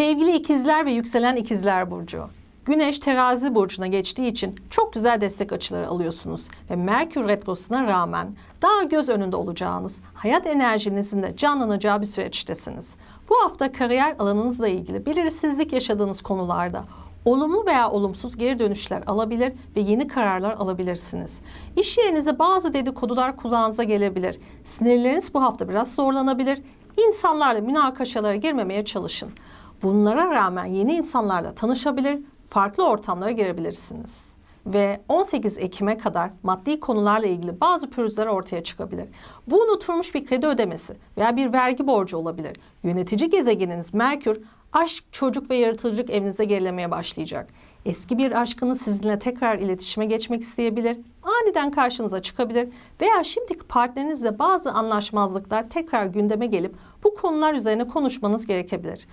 Sevgili ikizler ve yükselen ikizler burcu. Güneş terazi burcuna geçtiği için çok güzel destek açıları alıyorsunuz ve Merkür retrosuna rağmen daha göz önünde olacağınız, hayat enerjinizin de canlanacağı bir süreçtesiniz. Bu hafta kariyer alanınızla ilgili belirsizlik yaşadığınız konularda olumlu veya olumsuz geri dönüşler alabilir ve yeni kararlar alabilirsiniz. İş yerinize bazı dedikodular kulağınıza gelebilir. Sinirleriniz bu hafta biraz zorlanabilir. İnsanlarla münakaşalara girmemeye çalışın. Bunlara rağmen yeni insanlarla tanışabilir, farklı ortamlara girebilirsiniz. Ve 18 Ekim'e kadar maddi konularla ilgili bazı pürüzler ortaya çıkabilir. Bu unutulmuş bir kredi ödemesi veya bir vergi borcu olabilir. Yönetici gezegeniniz Merkür, aşk, çocuk ve yaratıcılık evinize gerilemeye başlayacak. Eski bir aşkınız sizinle tekrar iletişime geçmek isteyebilir, aniden karşınıza çıkabilir veya şimdiki partnerinizle bazı anlaşmazlıklar tekrar gündeme gelip bu konular üzerine konuşmanız gerekebilir.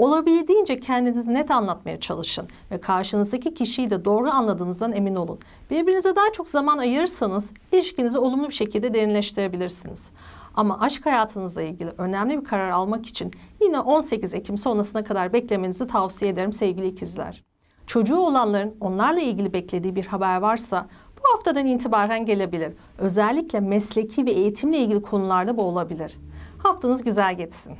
Olabildiğince kendinizi net anlatmaya çalışın ve karşınızdaki kişiyi de doğru anladığınızdan emin olun. Birbirinize daha çok zaman ayırırsanız ilişkinizi olumlu bir şekilde derinleştirebilirsiniz. Ama aşk hayatınızla ilgili önemli bir karar almak için yine 18 Ekim sonrasına kadar beklemenizi tavsiye ederim sevgili ikizler. Çocuğu olanların onlarla ilgili beklediği bir haber varsa bu haftadan itibaren gelebilir. Özellikle mesleki ve eğitimle ilgili konularda bu olabilir. Haftanız güzel geçsin.